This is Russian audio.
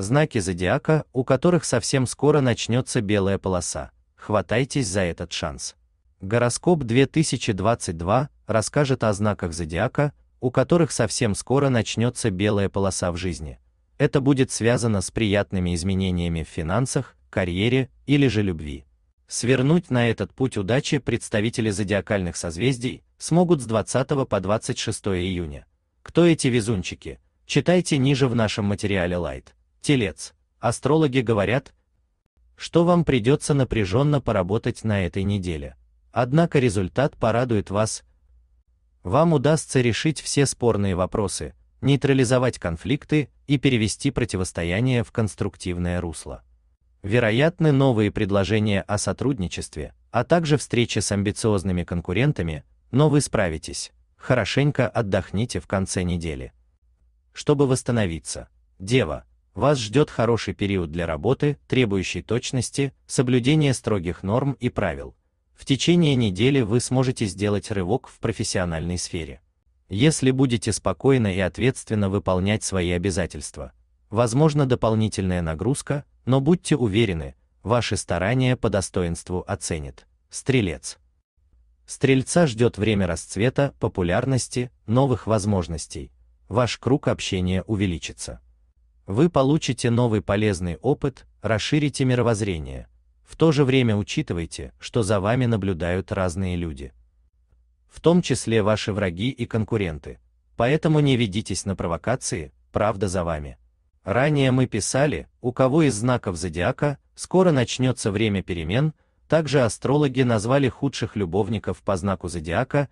знаки зодиака, у которых совсем скоро начнется белая полоса. Хватайтесь за этот шанс. Гороскоп 2022 расскажет о знаках зодиака, у которых совсем скоро начнется белая полоса в жизни. Это будет связано с приятными изменениями в финансах, карьере или же любви. Свернуть на этот путь удачи представители зодиакальных созвездий смогут с 20 по 26 июня. Кто эти везунчики? Читайте ниже в нашем материале Light. Телец, астрологи говорят, что вам придется напряженно поработать на этой неделе. Однако результат порадует вас. Вам удастся решить все спорные вопросы, нейтрализовать конфликты и перевести противостояние в конструктивное русло. Вероятны новые предложения о сотрудничестве, а также встречи с амбициозными конкурентами, но вы справитесь. Хорошенько отдохните в конце недели. Чтобы восстановиться. Дева, вас ждет хороший период для работы, требующий точности, соблюдения строгих норм и правил. В течение недели вы сможете сделать рывок в профессиональной сфере. Если будете спокойно и ответственно выполнять свои обязательства, возможно дополнительная нагрузка, но будьте уверены, ваши старания по достоинству оценит. Стрелец. Стрельца ждет время расцвета, популярности, новых возможностей. Ваш круг общения увеличится. Вы получите новый полезный опыт, расширите мировоззрение. В то же время учитывайте, что за вами наблюдают разные люди. В том числе ваши враги и конкуренты. Поэтому не ведитесь на провокации, правда за вами. Ранее мы писали, у кого из знаков зодиака скоро начнется время перемен, также астрологи назвали худших любовников по знаку зодиака